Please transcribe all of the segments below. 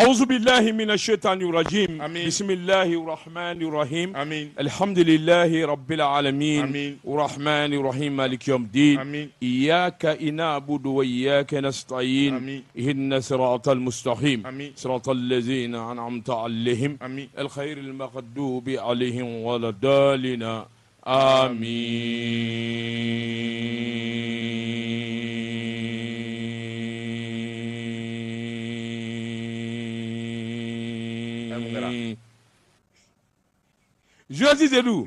أعوذ بالله من الشيطان الرجيم أمين. بسم الله الرحمن الرحيم أمين. الحمد لله رب العالمين أمين. الرحمن الرحيم مالك يوم الدين أمين. إياك نعبد وإياك نستعين أمين. إهدنا صراط المستقيم أمين. صراط الذين أنعمت عليهم أمين. الخير المقدوب عليهم ولا الضالين آمين Je Josi nous... Zérou.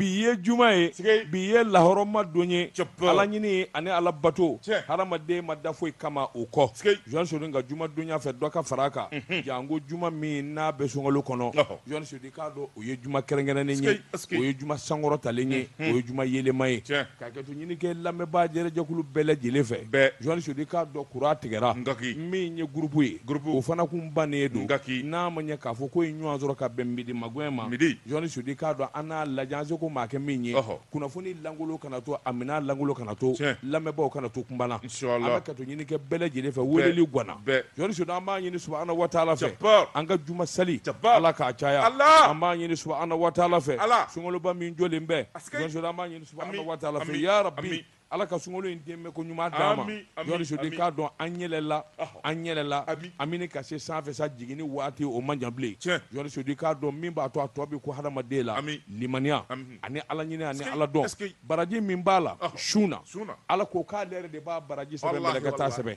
bi ye juma ye bi ye lahɔrɔma don ye ala ɲini ani ala bato hadamaden ma da foyi kama o kɔ jɔn sodin ka juma donya fɛ dɔ ka fara kan janko juma min n'a bɛ sunkalo kɔnɔ jɔn sodi k'a dɔ o ye juma kɛrɛnkɛrɛnnen ye o ye juma sankɔrɔtalen ye o ye juma yelema ye ka kɛto ɲini kɛ lamɛnbaa jɛrɛjɛkulu bɛɛ lajɛlen fɛ jɔn sodi k'a dɔ kura tigɛra min ye gurupu ye o fana kun bannen don n'a ma ɲɛ k'a fɔ ko ye ɲɔgɔn sɔrɔ ka bɛn midi magɛn ma jɔn sodi k'a dɔ an n'a lajɛ an se maa kɛ min ye kunnafoni langolo kana to a minɛn langolo kana to lamɛnbaaw kana to kunba la ala ka to ɲini kɛ bɛɛ lajɛlen fɛ weleli gwana yɔrɔ su an b'a ɲini subahana wataala fɛ an ka juma sali ala k'a caya an b'a ɲini subahana wataala fɛ sunkaloba min jɔlen bɛ yɔrɔ su an b'a ɲini subahana wataala fɛ yaarabi ala ka sunkalo in denbɛ ko ɲuman d'a ma de k'a dɔn an yɛlɛla an yɛlɛla an amini ka se sanfɛ sa jiginni waati o man jan bilen de k'a dɔn min b'a to a tɔ bɛ ko hadamaden la limaniya ani ala ɲini ani ala dɔn baraji min b'a la sun na ala ko k'ale yɛrɛ de b'a baraji sɛbɛn mɛlɛkɛ t'a sɛbɛn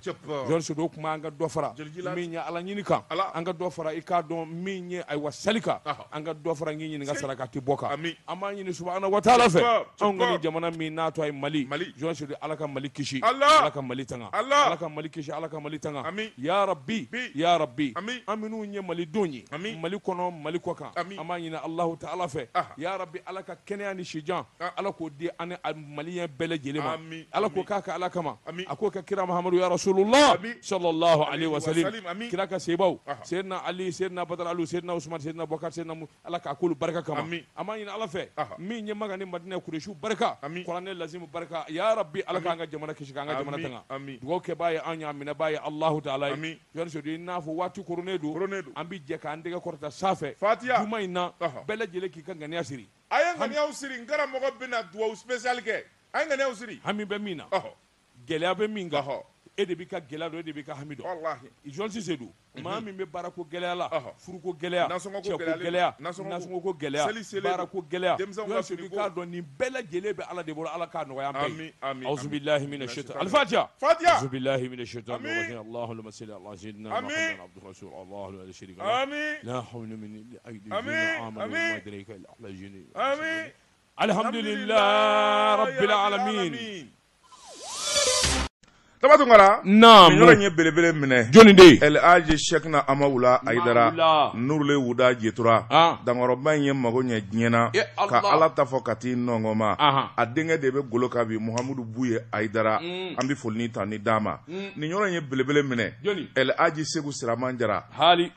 yɔrɔsodi o kuma an ka dɔ fara min ye ala ɲini kan an ka dɔ fara i k'a dɔn min ye ayiwa sali kan an ka dɔ fara n k'i ɲininka saraka tɛ bɔ kan an b'a ɲini subahana wa taala fɛ anw ka nin jamana min n'a tɔ ye mali jɔn siri ala ka mali kisi ala ka mali tanga ala ka mali kisi ala ka mali tanga ya rabbi ya rabbi an minnu ye malidenw ye mali kɔnɔ mali kɔ kan an b'a ɲini alahu taala fɛ ya rabbi ala ka kɛnɛya ni sijan ala k'o di ani maliyɛn bɛɛ lajɛlen ma ala k'o k'a ka ala kama a k'o kɛ kira mahamadu ya rasulullah sallallahu alaihi wa sallam kira ka sebaw sayyidina ali sayyidina badar alu sayyidina usman sayyidina bakar sayyidina ala k'a k'olu barika kama an b'a ɲini ala fɛ min ɲɛma ka ni madinɛ kuresiw barika kuranɛ lazimu barika ya rabbi ala k'an ka jamana kisi k'an ka jamana tanga dugawu kɛ b'a ye an y'a minɛ b'a ye alahu taala ye jɔnni sodu i n'a fɔ waati koronnen don an b'i jɛ k'an tɛgɛ kɔrɔta sanfɛ fatiya juma in na bɛɛ lajɛlen k'i ka ŋaniya siri a ye ŋaniyaw siri n karamɔgɔ bɛna duwawu spesiyali kɛ a ye ŋaniyaw siri hami bɛ min na gɛlɛya bɛ min kan e de b'i ka gɛlɛya dɔn e de b'i ka hami dɔn urgence de don maa min bɛ baarako gɛlɛya la furuko gɛlɛya cɛko gɛlɛya nasɔngɔko gɛlɛya baarako gɛlɛya yɔrɔ i k'a dɔn nin bɛɛ lajɛlen bɛ ala de bolo ala k'a nɔgɔya an bɛɛ ye awuzubilahi mina shaitan alifatiya fatiya awuzubilahi mina shaitan rajim allahumma salli ala sayyidina muhammadin abduhu rasul allahu la sharika lahu la hawla min aidi amana wa madraka ila alhamdulillah rabbil alamin tabatungara naam yɔrɔ in ye belebele minɛ jɔnni de ye alhaji shekina amawula ayidara nurule wuda jetura ah. dankɔrɔba in ye mago ɲɛ diɲɛna eh, ka ala ta fɔ ka t'i nɔngɔ ma a denkɛ de bɛ golo kan bi muhamudu buye ayidara mm. an bɛ folini ta ni d'a ma nin yɔrɔ in ye belebele minɛ alhaji segu siraman jara hali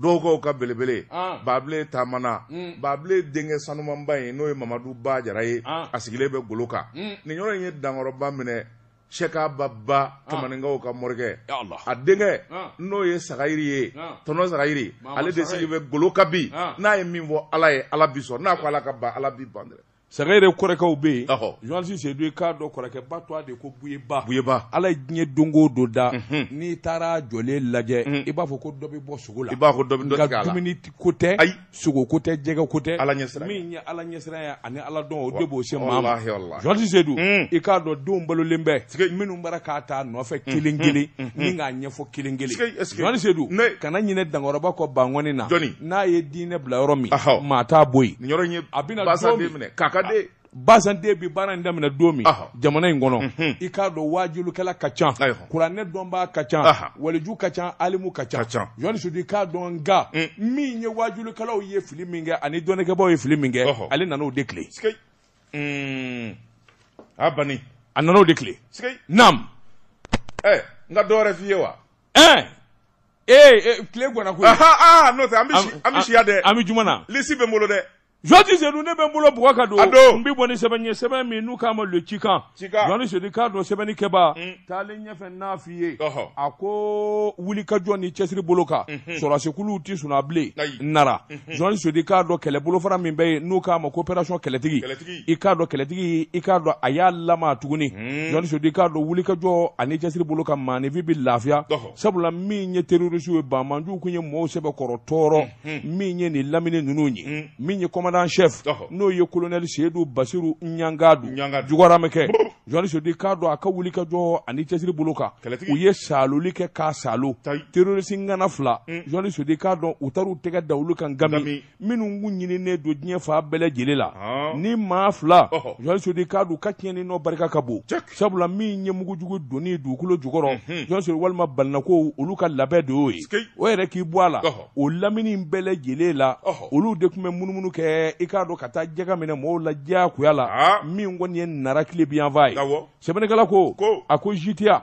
dɔgɔkɛw ka belebele ah. babile taamana mm. babile denkɛ sanumanba ye n'o ye mamadu ba jara ye ah. a sigilen bɛ golo kan nin yɔrɔ in ye dankɔrɔba minɛ sheka babba ah. kamaninkaw ka morikɛ a denkɛ ah. n'o ye sagayiri ye ah. tɔnɔ sagayiri ale de sigi bɛ golo ka bi n'a ye min fɔ ala ye ala bi sɔn n'a ko ala ka ban ala bi ban dɛrɛ sɛgɛ yɛrɛ kɔrɔkɛw bɛ yen journaliste seyidu ye k'a dɔ kɔrɔkɛba to a de ko buyeba buyeba ala ye diɲɛ don o don da n'i taara jɔlen lajɛ i b'a fɔ ko dɔ bɛ bɔ sogo la i b'a fɔ dɔ bɛ dɔ tigɛ a la nka dumuni ko tɛ ayi sogo ko tɛ jɛgɛ ko tɛ ala ɲɛsira min ye ala ɲɛsira ye ani ala dɔn o de b'o se maa ma journaliste seyidu mm. i k'a dɔn denw balolen bɛ minnu bɔra k'a ta nɔfɛ mm, kelen mm, kelen ni k'a ɲɛfɔ kelen kelen journaliste seyidu kana na n'a ye diinɛ bila yɔrɔ min maa t'a de ah. bi bana in domi don jamana ngono ikado wajulu kala kacha kurane domba kacha waliju alimu kacha ca su di kado k'a dɔn nka min ye waajulukɛlaw ye fili ani done ke boy min kɛ ale nan'o de tile hmm. a bani a nan'o de tile naam ɛ n ka dɔwɛrɛ f'i ye wa ɛn ee, ee tile gɔnna n'o tɛ an bɛ ya de an na lisi be molo de Jɔnni senu ne bɛ n bolo bugɔ ka don. A don. N bɛ bɔ ni sɛbɛn ye sɛbɛn min n'u k'a le cikan. Cikan. Jɔnni senu k'a dɔn sɛbɛnni kɛba. Taalen ɲɛfɛ n'a f'i ye. A ko wulikajɔ ni cɛsiri bolo kan. Sɔrasikuluw ti sɔn a bilen. Ayi. Nara. Jɔnni senu k'a dɔn kɛlɛ bolofara min bɛ yen n'u k'a ma ko opération kɛlɛtigi. Kɛlɛtigi. I k'a dɔn kɛlɛtigi i k'a dɔn a y'a lama tuguni. Jɔnni senu k'a dɔn wulikajɔ ani cɛsiri bolo kan maanifin bɛ lafiya. Ɔhɔ. Sabula min ye terroriste ye banbaanciw tun ye mɔɔw sɛbɛkɔrɔ tɔɔrɔ. Min ye nin lamini ninnu ye commandant chef n'o ye colonel sedu basiru ɲangadu jugaramɛkɛ journaliste di k'a dɔn a ka wuli ka jɔ ani cɛsiri bolo u ye saloli kɛ k'a salo terroriste ŋana fila mm. journaliste di k'a dɔn u taar'u kan gami minnu k'u ɲininen don diɲɛ fan bɛɛ lajɛlen ni maa fila journaliste di k'a ka tiɲɛni nɔ barika ka sabula min ye mugujugu donni dugukolo jukɔrɔ journaliste walima balinakow olu ka labɛn de y'o ye o yɛrɛ a la o lamini bɛɛ lajɛlen olu de tun munumunu kɛ ɛɛ eh, i k'a dɔn ka taa jɛgɛ minɛ mɔgɔw la diyagoya la ah. min kɔni ye nara kile bi yanfan ye sɛbɛnnikɛla ko a ko zitiya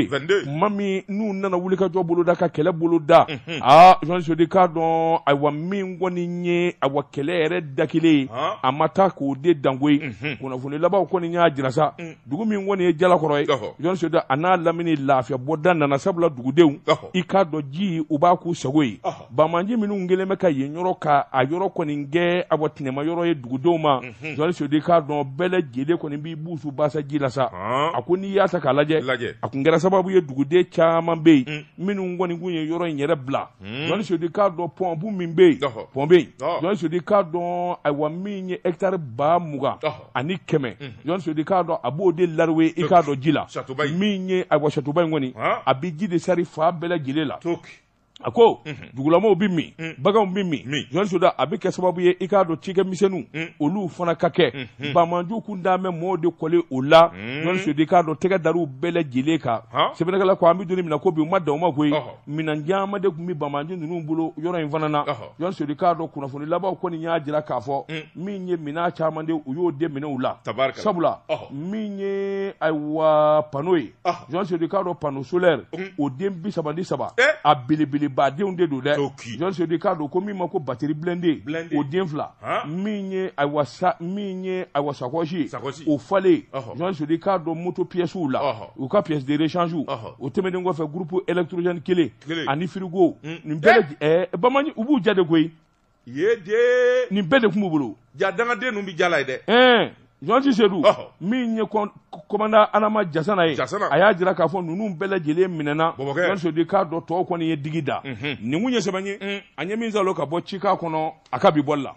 22 ma min n'u nana wulikajɔ boloda ka kɛlɛ boloda aa jean sodi k'a dɔn ayiwa min kɔni ye ayiwa kɛlɛ yɛrɛ dakile a ma taa k'o de danko ye kunnafoni labanw kɔni y'a jira sa mm. dugu min kɔni ye jalakɔrɔ ye jean sodi a n'a lamini lafiya bɔda nana sabula dugudenw i k'a dɔn ji u b'a k'u sago ye bamaji minnu kelen bɛ ka yen yɔrɔ ka a yɔrɔ kɔni kɛ ayiwa tinɛma yɔrɔ ye dugudenw ma jean sodi k'a dɔn bɛɛ lajɛlen kɔni b'i buusu basa ji la sa a ko n'i y'a ta k'a lajɛ a kun kɛra sababu ye dugude caman bɛ yen mm. minnu kɔni tun ye yɔrɔ in yɛrɛ bila mm. jɔnni sodi k'a dɔn pɔnpu min bɛ yen pɔn bɛ yen jɔnni sodi k'a dɔn ayiwa min ye hɛkitari ba mugan ani kɛmɛ mm. jɔnni sodi k'a dɔn a b'o de lariwe i k'a dɔn ji la min ye ayiwa satuba in kɔni a bɛ ji de sari fa bɛɛ lajɛlen la a ko mhm. dugulamaw bi min mhm. baganw bi min journaliste da a bɛ kɛ sababu ye i k'a dɔn cikɛ misɛnninw mhm. olu fana ka kɛ banbanjuw kun dalen bɛ mɔɔw de kɔle o la journaliste de k'a dɔn tɛgɛ dar'u bɛɛ lajɛlen kan sɛbɛnnikɛla ko an bɛ don min na ko bi u ma dan o ma koyi minɛn caman de tun bɛ banbanju ninnu bolo yɔrɔ in fana na journaliste de k'a dɔn kunnafoni labanw kɔni y'a jira k'a fɔ min ye minɛn caman de u y'o de minɛ u la sabula min ye ayiwa pano ye journaliste pano solaire o den bi saba ni eh? badenw de don dɛ jɔn sodi k'a don ko min ma ko bateri blende o den fila min ye awasa min ye awasakɔsi ye o falen jɔn sodi k'a dɔn moto piyɛsiw la u ka piyɛsi de rechange o tɛmɛnen kɔfɛ groupe électrogène kelen ani frigo hmm. nin bɛɛ ɛɛ eh? eh, bamanan u b'u ja de koyi. ye de. nin bɛɛ de tun b'u bolo. ja dangaden ninnu bɛ ja la ye dɛ. ɲɔnci sedu min ye kɔmanda adama jasana ye a y'a jira k'a fɔ ninnu bɛɛ lajɛlen minɛna ɲɔnci sedu k'a dɔ tɔw kɔni ye digi da nin kun ye sɛbɛn ye mm. a ɲɛ min salo ka bɔ cikan kɔnɔ a ka bi bɔli la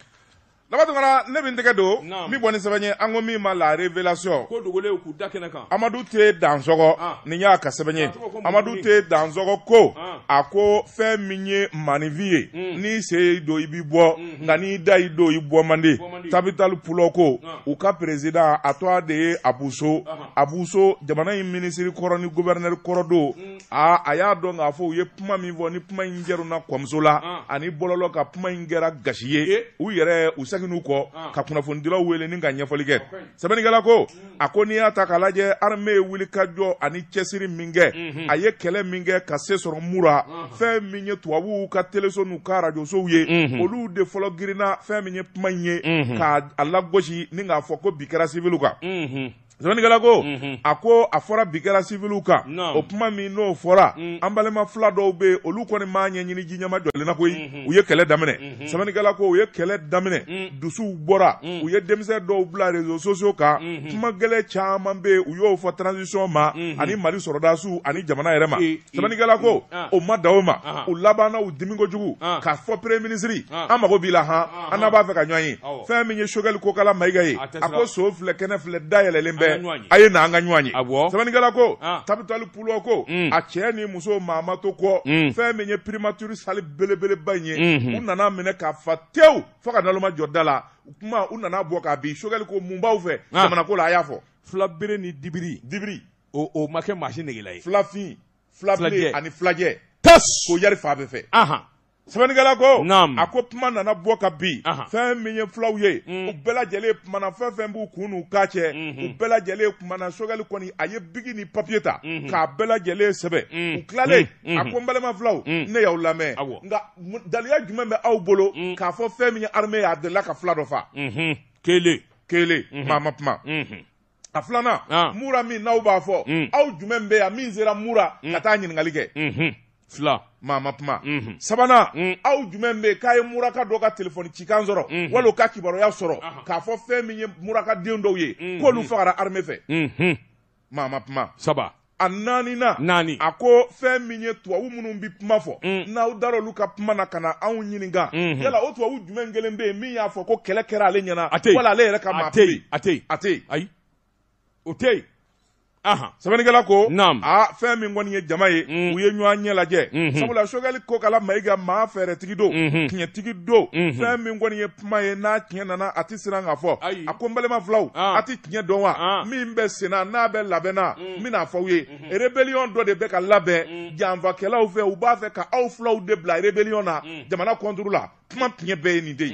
labato fana ne bɛ n tɛgɛ don min bɔ ni sɛbɛn ye an ko min ma la révélation ko dogolen k'u da kɛnɛ kan amadu tɛ dansɔgɔ ah. nin y'a ka sɛbɛn ye amadu tɛ dansɔgɔ ko ah. a ko fɛn min ye maninfin ye hmm. n'i se y'i don i b'i bɔ hmm. nka n'i da y'i don i bɔ man di tabitali pulɔ ko ah. u ka president a to de ye abuso abuso jamana in minisiri kɔrɔ ni guvɛrinɛri kɔrɔ don hmm. aa a y'a dɔn k'a fɔ u ye kuma min fɔ ni kuma in jɛra u kɔmuso la ani bɔlɔlɔ ka kuma in kɛra gasi ye u yɛrɛ u segin n'u kɔ ka kunnafonidilaw wele ni ka ɲɛfɔli kɛ sɛbɛnnikɛla ko hmm. a ko n'i y'a ta k'a lajɛ arme ye wuli ka jɔ ani cɛsiri min kɛ a ye kɛlɛ min kɛ ka se sɔrɔ mura fɛn min ye tubabuw ka teleso n'u ka arajosow ye olu de fɔlɔ girinna fɛn min ye kuma in ye k'a lagosi ni k'a fɔ ko bi kɛra sibiliw kan sɛbɛnnikɛlako mhm. a ko a fɔra bi kɛra siwiliw kan o kuma min n'o fɔra mm. an balima fila dɔw bɛ yen olu kɔni m'a ɲɛɲini jiɲɛma jɔlen na koyi mhm. u ye kɛlɛ daminɛ sɛbɛnnikɛlako mhm. u ye kɛlɛ daminɛ mm. dusuw bɔra mm. u ye denmisɛn dɔw bila rezo sosiyo kan kuma gɛlɛ caman bɛ yen u y'o fɔ transisiɔn ma ani mali sɔrɔdasiw ani jamana yɛrɛ ma sɛbɛnnikɛlako o ma da o ma u labanna u dimi kojugu k'a fɔ pere minisiri an mago b'i la han an n'a b'a fɛ ka ɲɔgɔn ye fɛn min ye aye a ye na an ka ɲɔgɔn ye sɛbɛnnikɛla ko tapitali pulɔ ko a cɛɛ ni muso mamato kɔ mm. fɛn min ye primaturi sali belebeleba in ye u nana minɛ k'a fa tewu fo ka daloma da la kuma u nana bɔ k'a bin sogɛli ko mun b'aw fɛ jamana ko la a y'a fɔ filabere ni dibiri dibiri o ma kɛ maasi negela ye filafin ani filajɛ tas ko yari fa bɛ fɛ sɛbɛnnikɛla ko naam a ko kuma nana bɔ ka bi fɛn min ye fulaw mm. ye u bɛɛ lajɛlen kumana fɛn fɛn b'u kun n'u k'a cɛ mm-hmm. u bɛɛ kumana sogɛli kɔni a ye bigi ni papiye ta mm-hmm. k'a bɛɛ sɛbɛ u tilalen a ko n balima filaw ne y'aw lamɛn nka daliya jumɛn bɛ aw bolo k'a fɔ fɛn min ye armée y'a a delila ka fila dɔ fa kelen kelen maa ma kuma a filanan mura min n'aw b'a fɔ aw jumɛn bɛ yan min sera mura ka taa ɲininkali kɛ mm-hmm fila mamapuma mm mhm. -hmm. sabana mm. aw jumɛn be k'a ye muraka dɔ ka telefɔni cikan sɔrɔ mm -hmm. walo ka kibaroya sɔrɔ uh -huh. k'a fɔ fɛn min ye muraka den dɔw ye mm -hmm. k'olu fagara arme fɛ mm -hmm. mamapuma saba a naanina naani mm. a ko fɛn min ye tubabu minnu bi kuma fɔ mm. n'aw dara olu ka kuma na ka na anw ɲininka mm -hmm. yala o tubabu jumɛn kelen bɛ yen min y'a fɔ ko kɛlɛ kɛra ale ɲɛna wala ale yɛrɛ ka maa tɛ yen a tɛ yen a tɛ yen ayi o tɛ yen sɛbɛnnikɛla ko a fɛn min kɔni ye jama ye mm. u ye ɲɔgɔn ɲɛ lajɛ mhm. sabula sokɛli ko kala mayiga maa fɛɛrɛtigi do mhm. tiɲɛtigi do mhm. fɛn min kɔni ye kuma ye n'a tiɲɛ nana a ti siran ka fɔ a ko n balima filaw ah. a ti tiɲɛ dɔn wa ah. min bɛ senna n'a bɛ labɛnna mm. n bɛna fɔ aw ye rebellion dɔ de bɛ ka labɛn mm. janfakɛlaw fɛ u b'a fɛ ka aw filaw de bila rebellion na jamana contre la kuma tiɲɛ bɛɛ ye nin de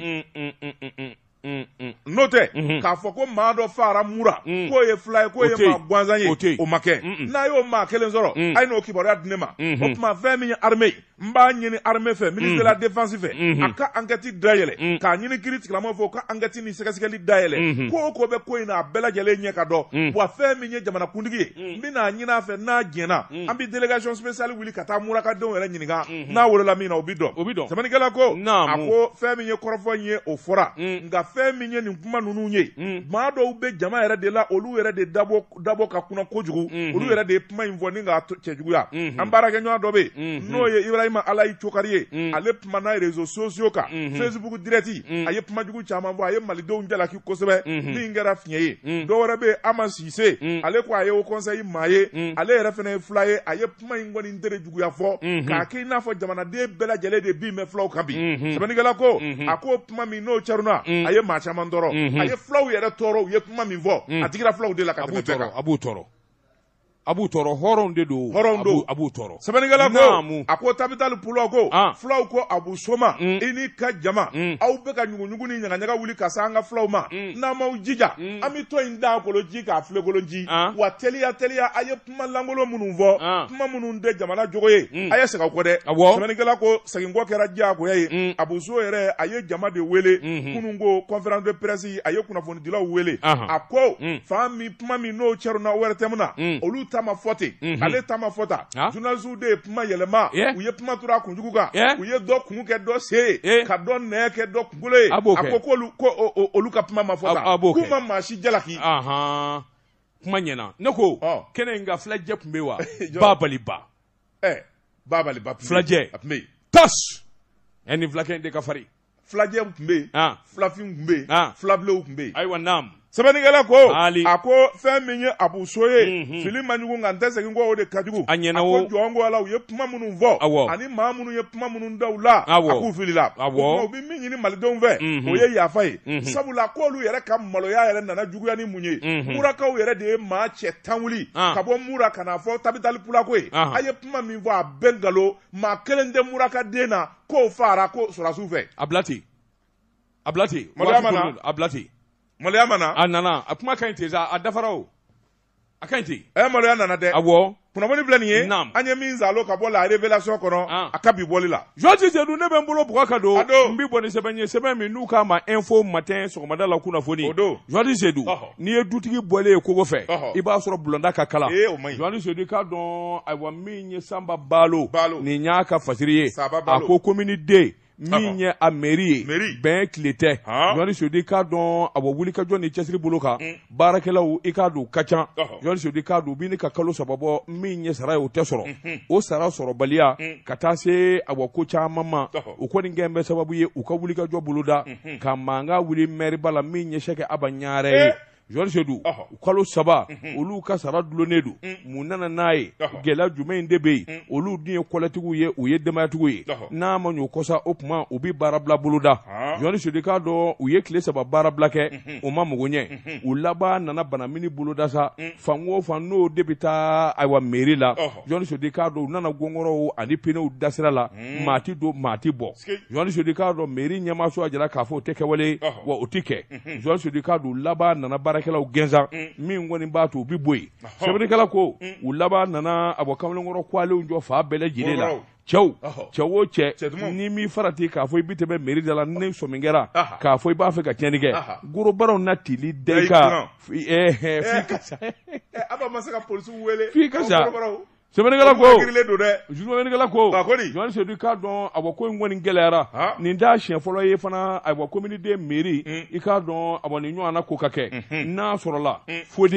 ye. Mm, mm. note tɛ mm-hmm. k'a fɔ ko maa dɔ fara mura mm. k'o ye fila ye k'o ye maa gansan ye o ma kɛ n'a y'o maa kelen sɔrɔ a ye n'o kibaruya di ne ma mm-hmm. o tuma fɛn min ye arme ye n b'a ɲini arme fɛ ministre de la défense fɛ mm-hmm. a ka enquête dayɛlɛ k'a ɲini kiri tigilamɔgɔw fɛ u ka enquête ni sɛgɛsɛgɛli dayɛlɛ ko o ko bɛ ko in na a bɛɛ lajɛlen ɲɛ ka dɔn wa fɛn min ye jamanakuntigi ye n bɛna ɲini a fɛ n'a jɛnna an bɛ délégation spéciale wuli ka taa murakadenw yɛrɛ ɲininka n'a wolola min na o bi dɔn sɛbɛnnikɛla ko a ko fɛn min ye kɔrɔfɔ in ye o fɔra nka fɛn min ye nin kuma ninnu ye mm. maa dɔw bɛ jama yɛrɛ de la olu yɛrɛ de dabɔ dabɔ ka kunna kojugu mm-hmm. olu yɛrɛ de ye kuma in fɔ ni k'a cɛjuguya mm-hmm. an baarakɛɲɔgɔn dɔ bɛ yen mm-hmm. n'o ye ibrahima alayi cokari ye mm. ale kumana rezo sosiyo kan facebook direct mm. a ye kumajugu caman fɔ a ye malidenw jalaki kosɛbɛ min kɛra fiɲɛ ye dɔw wɛrɛ bɛ yen ama sise ale ko a ye o conseil maa ye ale yɛrɛ fana ye fila ye a ye kuma in kɔni tere juguya fɔ k'a kɛ i n'a fɔ jamanaden bɛɛ lajɛlen de bin bɛ filaw kan bi sɛbɛnnikɛla ko a ko kuma min n'o caruna a ye ye maa caman tɔɔrɔ mhm. a ye fulaw yɛrɛ tɔɔrɔ u ye kuma min fɔ mhm. a digira fulaw de la ka tɛmɛ bɛɛ kan a b'u tɔɔrɔ a b'u tɔɔrɔ hɔrɔnw de don hɔrɔnw don a b'u tɔɔrɔ sɛbɛnnikɛla ko a ko tabitali pulaw ko ah. fulaw ko abu soma mm. i n'i ka jama mm. aw bɛ ka ɲuguɲugu ni ɲagaɲaga wuli ka se an ka fulaw ma mm. n'an m'aw jija an bɛ to in da kolo ji k'a filekolon ji ah. wa teliya teliya a ye kuma lankolon minnu fɔ kuma ah. minnu tɛ jamana jogo ye a ye segin kɔ dɛ sɛbɛnnikɛla ko seginkɔ kɛra diyagoya ye abu so yɛrɛ a ye jama de wele mm-hmm. kunun ko de presse a ye wele a ko fan min kuma min olu tama fɔ ten mm -hmm. ale tama fɔ ah? journaliste de ye kuma yɛlɛma yeah. u ye kuma turu a kunjugu kan yeah. u ye dɔ kun kɛ dɔ se ye ka dɔ nɛɛ kɛ dɔ kunkolo ye a ko k'olu ko olu ka kuma ma fɔ tan k'u ma maa si jalaki. Uh -huh. kuma ɲɛna ne ko oh. kɛnɛ in ka filajɛ tun bɛ wa babaliba eh, babaliba filajɛ a tun bɛ yen tas ɛni filakɛ in de ka farin filajɛ tun bɛ yen ah. filafin tun bɛ yen ah. filabilenw tun bɛ yen ayiwa naamu sɛbɛnnikɛla ko Ali. Mhm. Mhm. Mhm. Ah. a ko fɛn min ye abuso ye mm -hmm. fili man jugu nka n tɛ segin kɔ o de ka jugu a ɲɛna o a ko jɔn ko ala u ye kuma minnu fɔ ani maa minnu ye kuma minnu da u la a k'u filila o tuma u bɛ min ɲini malidenw fɛ o ye yafa ye sabula k'olu yɛrɛ ka maloya yɛrɛ nana juguya ni mun ye murakaw yɛrɛ de ye maa cɛ tan wuli ah. ka bɔ mura ka na fɔ tabitali pulako ye ah. a ye kuma min fɔ a bɛɛ nkalon maa kelen tɛ muraka den na k'o fara ko sɔrɔsiw fɛ a bila ten a bila ten a bila ten maloya ma na. Ah, a nana a kuma ka ɲi ten sa a dafara o a ka ɲi ten. Eh, ɛ maloya nana dɛ. awɔ. kunnafoni filɛ nin ye. naam an ye min zalo ka bɔ la révélation kɔnɔ. a ka bi bɔli la. jɔnsi sedu ne bɛ n bolo bugɔ ka don. a don n bi bɔ ni sɛbɛn ye sɛbɛn min n'u k'a ma info matin sɔgɔmada la kunnafoni. o don jɔnsi sedu. n'i ye dutigi bɔlen ye kogo fɛ. i b'a sɔrɔ bulonda ka kala. ee o man ɲi. jɔnsi sedu k'a dɔn ayiwa min ye sanba baalo. baalo nin y'a ka fasiri ye. saba baalo a ko komini den. min ye a meri ye bɛn tile tɛ ɲɔni sodi k'a dɔn a wa wulikajɔ ni cɛsiri bolo kan mm. baarakɛlaw i k'a don ka ca ɲɔni sodi k'a don u b'i ne ka kalo saba bɔ min ye sara ye o tɛ mm-hmm. sɔrɔ o sara sɔrɔbaliya mm. ka taa se a wa ko caman ma o kɔni gɛn bɛ sababu ye u ka wulikajɔ boloda ka mankan wuli mɛriba la min ɲɛsɛkɛ aba ɲaarɛ ye jɔrse don kalo saba mhm. olu ka sara dulonnen don mhm. mun nana n'a ye gɛlɛya jumɛn de bɛ yen mhm. olu dun ye kɔlɛtigiw ye u ye denbayatigiw ye n'a ma ɲɛ kɔsa o tuma u bɛ baara boloda jɔnni sodi k'a dɔn u ye tile saba baara kɛ u ma mago ɲɛ u laban nana banamini boloda sa fan fan n'o de bɛ taa ayiwa mairie la jɔnni sodi k'a dɔn u nana gɔngɔrɔw ani pinɛw dasira la maa ti don maa ti bɔ jɔnni sodi k'a dɔn mairie ɲɛmaaso a jira k'a fɔ o tɛ kɛwale wa o ti kɛ jɔnni sodi k'a dɔn laban nana baara baarakɛlaw gɛnsa min kɔni b'a to u bi bɔ yen sɛbɛnnikɛla ko u laban nana abɔ kamalenkɔrɔ kwalew jɔ fa bɛɛ lajɛlen la cɛw cɛ o cɛ ni m'i farati k'a fɔ i bi tɛmɛ miiri da la ni sɔmi kɛra k'a fɔ i b'a fɛ ka tiɲɛni kɛ gorobaraw na tili da i kan f'i ka sa sɛbɛnnikɛla ko girile don dɛ sɛbɛnnikɛla ko a ko di jɔn sedu k'a dɔn a bɔ ko in kɔni gɛlɛyara nin t'a siɲɛ fɔlɔ ye fana a bɔ kominiden miiri hmm. i k'a dɔn a bɔ nin ɲɔgɔnna ko ka kɛ hmm. n'a sɔrɔla hmm. fode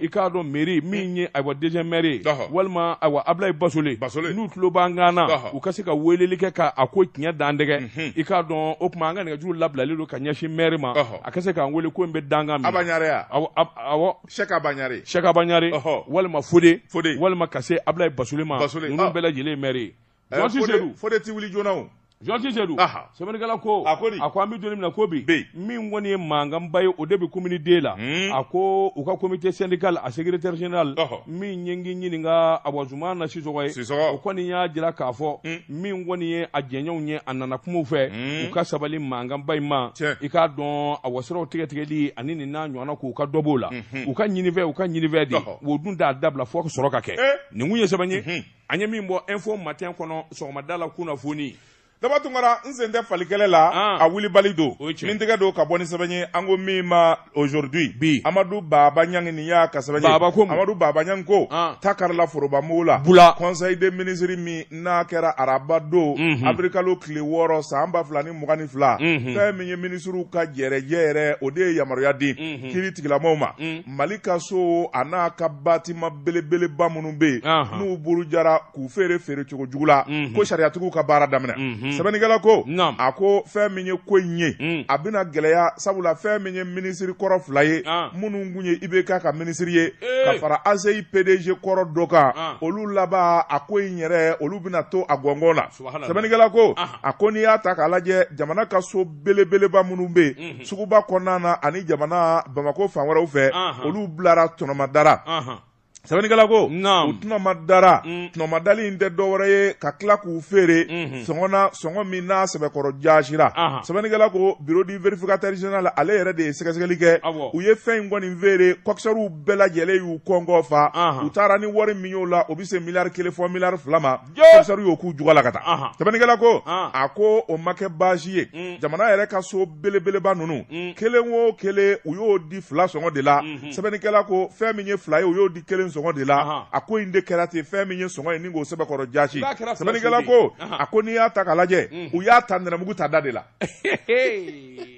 i k'a dɔn miiri min ye a bɔ dɛsɛ mɛri ye walima a abilayi basole n'u tulo b'an kan na u ka se ka weleli kɛ k'a ko tiɲɛ dan dɛgɛ i k'a dɔn o tuma an ka nɛgɛjuru labilalen don ka ɲɛsin mɛri ma a ka se k'an wele ko in bɛ dankan min abaɲare awɔ sɛka abaɲare sɛka abaɲare walima fode walima ka se abulayi basulema ninnu ah. bɛɛ lajɛlen mɛri eh, jɔn si sedu. de ti wuli joona o. jɔsi sedu sɛbɛnnikɛla ko a ko an bɛ don min na ko bi min kɔni ye mankanba ye o de bɛ komini den la hmm. a ko u ka komite syndical a secrétaire général min ye n k'i ɲininka abɔzuma na sisɔgɔ ye o kɔni y'a jira k'a fɔ hmm. min kɔni ye a jɛɲɔgɔnw ye a nana kumaw fɛ hmm. u ka sabali mankanba in ma i k'a dɔn a wasiraw tigɛtigɛli ani nin n'a ɲɔgɔnna k'u ka dɔ b'o la u ka ɲinifɛ u ka ɲinifɛ de o dun t'a dabila fo sɔrɔ ka kɛ eh. nin kun ye sɛbɛn ye an ye min bɔ info matin kɔnɔ sɔgɔmada la kunnafoni dabatungara n sen tɛ falikɛlɛ la ah. a wulibali don min tɛgɛ don ka bɔ ni sɛbɛn ye an ko min ma aujourd'ui bi amadu baba ɲangi nin y'a ka sɛbɛn ye baba ko amadu ah. baba ɲangi ko ta karila foroba mugu la bula conseil de ministres min n'a kɛra araba don abirikalo tile wɔɔrɔ san ba fila ni mugan ni fila fɛn min ye minisiriw ka jɛrɛjɛ yɛrɛ o de ye yamaruya di kiri tigilamaw ma mali ka so a n'a ka batima belebeleba minnu bɛ yen n'u buru jara k'u feere feere cogo jugu la mhm. ko sariyatigiw ka baara daminɛ mhm. Mm. sɛbɛnnikɛla ko a ko fɛn min ye ko in ye mm. a bɛna gɛlɛya sabula fɛn min ye minisiri kɔrɔ fila ye ah. minnu tun ye ibk ka minisiri ye ka fara azeyi pdg kɔrɔ dɔ kan ah. olu laban a ko in yɛrɛ olu bɛna to a gɔngɔn na sɛbɛnnikɛla ko a ko n'i y'a ta k'a lajɛ jamana ka so belebeleba minnu bɛ yen mhm. suguba kɔnɔna na ani jamana bamakɔ fan wɛrɛw fɛ olu bilara tɔnɔmadara sɛbɛnnikɛlako u tɛna ma dara mm. tɛnɛma dali in tɛ dɔwɛrɛ ye ka tila k'u feere mhm. sɔngɔ na sɔngɔ min n'a sɛbɛkɔrɔ jaasira sɛbɛnnikɛlako bureau du vérificateur général ale yɛrɛ de ye sɛgɛsɛgɛli kɛ u ye fɛn in kɔni feere coxeurs bɛɛ lajɛlen y'u kɔngɔ fa u taara ni wari min y'o la o bɛ se miliyari kelen fɔ miliyari fila ma coxeurs y'o k'u jugɔ la ka taa sɛbɛnnikɛlako a ko o ma kɛ baasi ye mm. jamana yɛrɛ ka so belebeleba ninnu mm. kelen o kelen u y'o di fila sɔngɔ de la mhm. sɛbɛnnikɛlako fɛn min ye fila ye u y'o di kelen in sɔngɔ de la a ko in de kɛra ten fɛn min ye sɔngɔ ye ni k'o sɛbɛkɔrɔ jasi sɛbɛnnikɛla ko a mm. ko n'i y'a ta k'a lajɛ u y'a ta nɛnɛmugu ta da de la.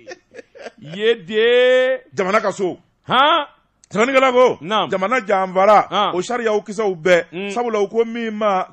ye de. jamana ka so. sɛbɛnnikɛla ko jamana janfara ah. o sariyaw kisɛw bɛɛ mm. sabula u ko min ma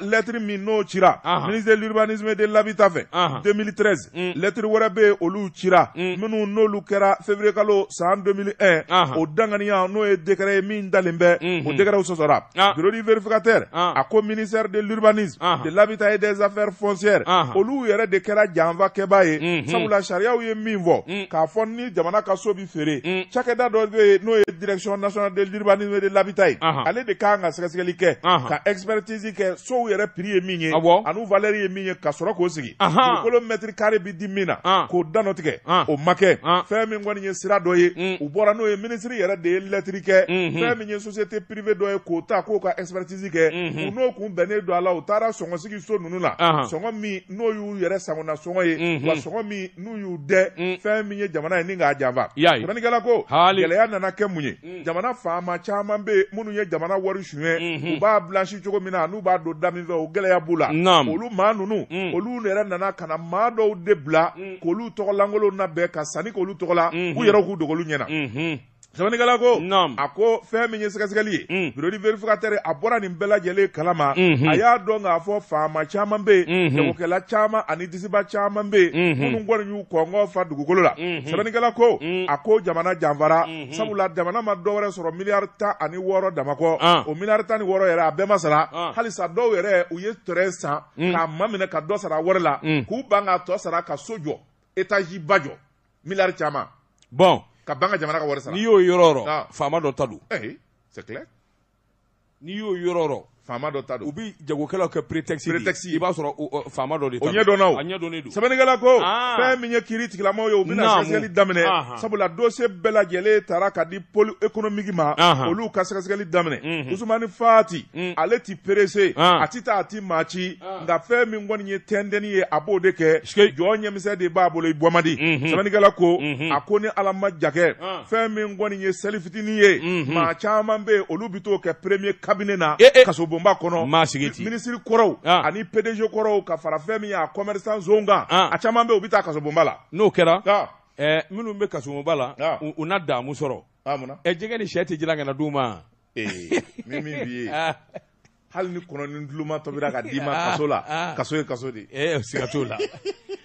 lɛtiri min n'o cira ministre l'urbanisme de l'habitat fɛ 2013 lɛtiri wɛrɛ bɛ yen olu cira minnu mm. n'olu kɛra février kalo san 2001 o danganiya n'o ye décret ye min dalen bɛ mhm. o décretw sɔsɔra bureau ah. du vérificateur a ah. ko ministère de l'urbanisme de l'habitat et des affaires foncières olu yɛrɛ de kɛra janfa kɛbaa ye mhm. sabula sariyaw ye min fɔ mm. k'a fɔ ni jamana ka so bi feere cakɛda dɔ bɛ yen n'o ye direction nationale de l'urbanisme et de l'habitat ye ale de kan ka sɛgɛsɛgɛli kɛ ka expertise kɛ sow yɛrɛ prix ye min ye ah an'u valeur ye min ye ka sɔrɔ k'o sigi dugukolo mɛtiri kare bi di min na ah. k'o da nɔ tigɛ ah. o ma kɛ fɛn min kɔni ye sira dɔ ye mm. u bɔra n'o ye minisiri yɛrɛ de ye lɛtiri kɛ mhm. fɛn min ye société privée dɔ ye k'o ta k'o ka expertise kɛ mhm. u n'o kun bɛnnen don a la u taara sɔngɔsigi so ninnu na sɔngɔ min n'o y'u yɛrɛ sagona sɔngɔ ye mhm. wa sɔngɔ min n'u y'u dɛ mm. fɛn min ye jamana ye ni k'a janfa sɛbɛnnikɛla ko gɛlɛya nana kɛ mun ye ye mm. jamana faama caman bɛ yen minnu ye jamana wari suɲɛ mhm. u b'a bilansi cogo min na n'u b'a don da min fɛ o gɛlɛya b'u la olu maa ninnu mm. olu yɛrɛ nana ka na maa dɔw de bila mm. k'olu tɔgɔlankolon labɛn ka sanni k'olu tɔgɔ la mhm. u yɛrɛ k'u dogo olu ɲɛna mhm. sɛbɛnnikɛla ko a ko fɛn min ye sɛgɛsɛgɛli ye mm. birodi verificateur a bɔra nin bɛɛ lajɛlen kalama mm-hmm. a y'a dɔn k'a fɔ faama caman bɛ yen jagokɛla mm-hmm. caman ani disiba caman bɛ yen mm-hmm. minnu kɔni y'u kɔngɔ fa dugukolo la sɛbɛnnikɛla ko mm. a ko jamana janfara sabula jamana ma dɔ wɛrɛ sɔrɔ miliyari tan ani wɔɔrɔ damakɔ ah. o miliyari tan ni wɔɔrɔ yɛrɛ a bɛɛ ma sara ah. halisa dɔw yɛrɛ u ye tɛrɛ san mm. k'a maminɛ ka dɔ sara wɛrɛ la k'u ban k'a tɔ sara ka so jɔ etaziba jɔ miliyari caman bɔn ka ban ka jamana ka wari sara n'i y'o yɔrɔ yɔrɔ faama dɔ ta don c'est clair n'i y'o yɔrɔ yɔrɔ faama dɔ ta don. u bi jagokɛlaw kɛ prétexte de ye prétexte i b'a sɔrɔ faama dɔ de ta don o ɲɛ dɔnna o a ɲɛ dɔnnen don. sɛbɛnnikɛla ko ah. fɛn min ye kiiri tigilamaw ye u bɛna sɛgɛsɛgɛli daminɛ sabula dose bɛɛ lajɛlen taara ka di pôle économique ma olu ka sɛgɛsɛgɛli daminɛ usumani fati mm. ale ti perese a ti taa a ti maa ci nka fɛn min kɔni ye tɛndɛnni ye a b'o de kɛ jɔn ɲɛmisɛn de b'a bolo i bɔ man di sɛbɛnnikɛla ko a ko ni ala ma ja kɛ fɛn min kɔni premier cabinet na e, e. kaso bonba kɔnɔ ma sigi ten minisiri kɔrɔw ah. ani pdg kɔrɔw ka fara fɛn min y'a commerçant zone kan ah. a caman bɛ u bɛ taa kaso bonba la n'o kɛra ɛɛ ah. minnu bɛ kaso bonba la u na daamu sɔrɔ ɛ jɛgɛ ni sɛ tɛ jiran kana d'u ma ee, min min b'i ye hali ni kɔnɔ ni tuloma tobira ka d'i ma kaso la kaso ye kaso de ye la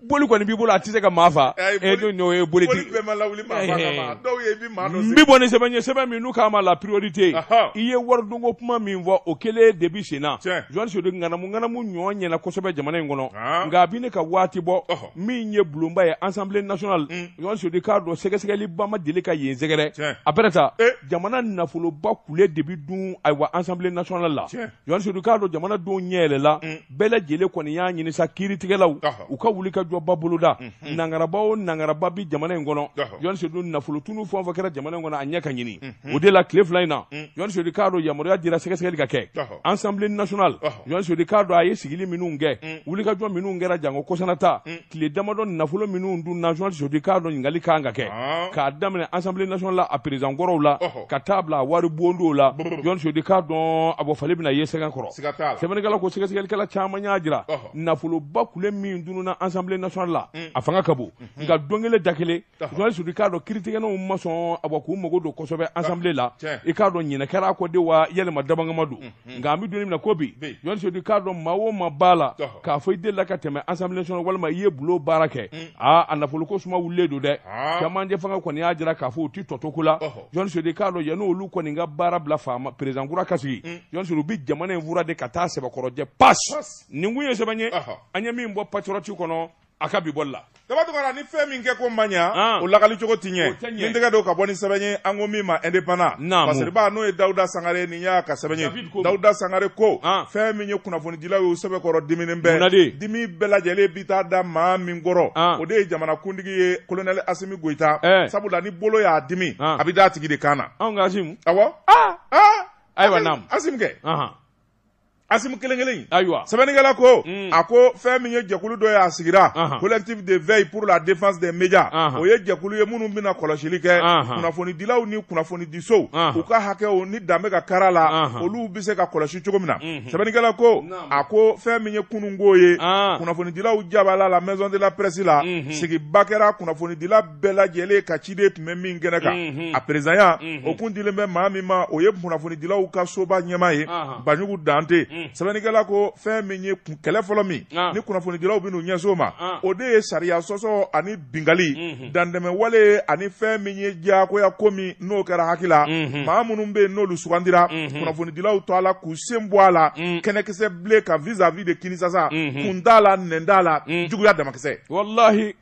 boli kɔni b'i bolo a tɛ eh, eh, eh, se ka maa fa e dun y'o ye boli ti n bɛ bɔ ni sɛbɛn ye sɛbɛn min n'u k'a ma la priorité i ye wari dunko kuma min fɔ o kɛlen de bi sen na Joal Sodo ŋanamu ŋanamu ɲɔgɔn ɲɛna kosɛbɛ jamana in kɔnɔ nka a bi ne ka waati bɔ min ye bulonba ye assemblée nationale mm. Joal Sodo k'a dɔn sɛgɛsɛgɛliba ma deli ka yen sɛgɛrɛ a bɛrɛ ta jamana nafoloba kule de bi dun ayiwa assemblée nationale la Joal Sodo k'a dɔn jamana denw ɲɛ yɛlɛla mm. bɛɛ lajɛlen kɔni y'a ɲini sa kiiritigɛlaw u ka wuli ka jɔba boloda nangaraba o nangaraba bi jamana in kɔnɔ yɔni sedu nafolotunu fɛn o fɛn kɛra jamana in kɔnɔ a ɲɛ ka ɲini o de la tile fila in na mm. yɔni sedu k'a dɔn yamaruya dira sɛgɛsɛgɛli ka kɛ ensemble national yɔni sedu k'a dɔn a ye sigili minnu kɛ mm. wulikajɔ minnu kɛra jango kɔsanata mm. tile damadɔ nafolo minnu dun na yɔni sedu k'a dɔn ɲininkali kan ka kɛ k'a daminɛ ensemble national la a président kɔrɔw la ka taa bila a wari bondow la yɔni sedu k'a dɔn a bɔ fali bɛna ye sɛgɛn kɔrɔ sɛbɛnnikɛla ko sɛgɛsɛgɛlikɛla caman y'a jira nafoloba kule min dununa ensemble assemblée nationale la mm. a fanga ka bon mm-hmm. nka don kelen da kelen journaliste i k'a dɔn kiritigɛnaw ma sɔn a wa k'u mago don kosɛbɛ assemblée la i k'a dɔn ɲinɛ kɛra a de wa yɛlɛma damankama don mm-hmm. nka an bɛ don min na ko bi journaliste i k'a dɔn maa o maa b'a la k'a fɔ i delila ka tɛmɛ assemblée nationale walima i ye bulon baara kɛ mm. aa a nafoliko suma wulilen don dɛ ah. camancɛ fanga kɔni y'a jira k'a fɔ u ti tɔto ko la journaliste i k'a dɔn yanni olu kɔni ka baara bila faama président kura ka sigi mm. journaliste u bɛ jamana in fura de ka taa sɛbɛkɔrɔjɛ pas nin kun ye sɛbɛn ye an ye min bɔ patɔrɔti kɔnɔ a ka bi bɔli la dabatugara ni fɛn min kɛ ko ma o lagali cogo ti ɲɛ ni tɛgɛ don ka bɔ ni sɛbɛn ye an ko min ma indépendant pasiriba n'o ye dawuda sangare nin y'a ka sɛbɛn ye dawuda sangare ko ah. fɛn min ye kunnafonidilaw ye o sɛbɛn kɔrɔ diminen bɛɛ dimi bɛɛ lajɛlen bi taa da ma min kɔrɔ ah. o de ye jamanakuntigi ye kolonɛli asimi goyita eh. la ni bolo y'a dimi a ah. bi d'a tigi de kan na awɔ ayiwa naamu asimi kɛ asimu kelen kelen ayiwa sɛbɛnnikɛla ko mm. a ko fɛn min ye jɛkulu dɔ ye a sigira uh -huh. collectif de veille pour la défense des médias uh -huh. o ye jɛkulu ye minnu bɛna kɔlɔsili kɛ uh -huh. kunnafonidilaw ni kunnafonidisow u ka hakɛw ni danbe ka kara la olu bɛ se ka kɔlɔsi cogo min na mhm. sɛbɛnnikɛla ko a ko fɛn min ye kununko ye ah. kunnafonidilaw jabala la maison de la presse la mhm. sigiba kɛra kunnafonidila bɛɛ lajɛlen ka ciden tun bɛ min kɛnɛ kan mhm. a perezanya o kun dilen bɛ maa min ma o ye kunnafonidilaw ka soba ɲɛmaa ye banjugu dante Mm. sɛbɛnnikɛla ko fɛn min ye kɛlɛ fɔlɔ min ah. ni kunnafonidilaw bɛ n'u ɲɛsin o ma ah. o de ye sariya sɔsɔ ani bingali mm-hmm. dantɛmɛwale ani fɛn min ye diyagoya ko min n'o kɛra hakilila mm-hmm. maa minnu bɛ yen n'olu sugandira mm-hmm. kunnafonidilaw to a la k'u sen bɔ a la mm. kɛnɛkisɛ bilen ka vis-à-vis de kinisasa kun t'a la nɛn t'a la mm. juguya damakisɛ. walahi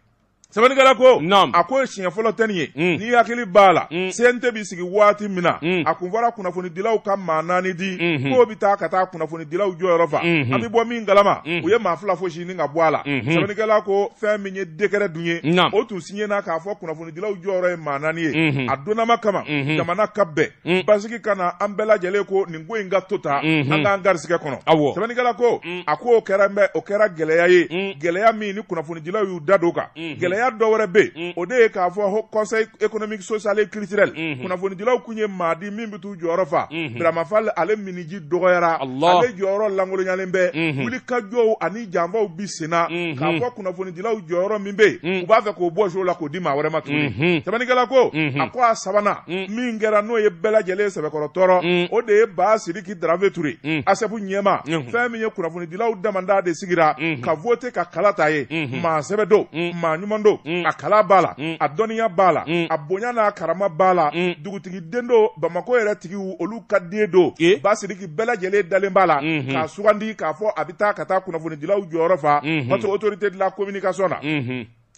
sɛbɛnnikɛla ko a ko siɲɛ fɔlɔ tɛ nin ye mm. n'i hakili b'a la mm. cnt b'i sigi waati min na mm. a kun fɔra kunnafonidilaw ka maa naani di mm-hmm. k'o bɛ taa ka taa kunnafonidilaw jɔyɔrɔ fa mm-hmm. an bɛ bɔ min kalama mm-hmm. u ye maa fila fo ka bɔ a la sɛbɛnnikɛla ko fɛn min ye dekɛrɛ dun ye o tun siɲɛna k'a fɔ kunnafonidilaw jɔyɔrɔ ye maa naani ye a donnama kama jamana ka bɛn basigi ka na an bɛɛ lajɛlen ko nin ko in ka to ta an k'an garisigɛ kɔnɔ sɛbɛnnikɛla ko a ko o kɛra gɛlɛya ye gɛlɛya min ni kunnafonidilaw y'u da don gɛlɛya dɔ wɛrɛ bɛ yen mm. o de ye k'a fɔ ko conseil économique social et culturel mm-hmm. kunnafonidilaw tun ye maa di min bɛ t'u jɔyɔrɔ fa mm-hmm. biramafali ale miniji dɔgɔyara ale jɔyɔrɔ lankolonyalen bɛ mm-hmm. wulikajɔw ani janfaw bi senna k'a fɔ kunnafonidilaw jɔyɔrɔ min bɛ yen u b'a fɛ k'o bɔ so la k'o di maa wɛrɛ ma tuguni sɛbɛnnikɛla ko a ko a sabanan mm. min kɛra n'o ye bɛɛ lajɛlen sɛbɛkɔrɔ tɔɔrɔ mm. o de ye baa sidiki darafe ture asɛpu ɲɛma fɛn min ye kunnafonidilaw damada de sigira ka vote ka kala ta ye maa sɛbɛ don maa ɲuman dendo mm. a kala b'a la mm. a dɔnniya b'a la mm. a bonya n'a karama b'a la dugutigi dendo bamakɔ yɛrɛ tigiw olu ka den don basiriki bɛɛ lajɛlen dalen b'a la mm-hmm. k'a sugandi k'a fɔ a bɛ taa ka taa kunnafonidilaw jɔyɔrɔ fa pato autorité de la communication na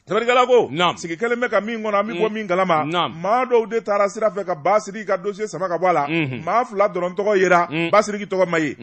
tabarikala ko sigi kelen bɛ ka min kɔnɔ an bɛ bɔ min kalama maa dɔw de taara sira fɛ ka basiriki ka dossier sama ka bɔ a la maa mm-hmm. fila dɔrɔn tɔgɔ yera basiriki tɔgɔ ma ye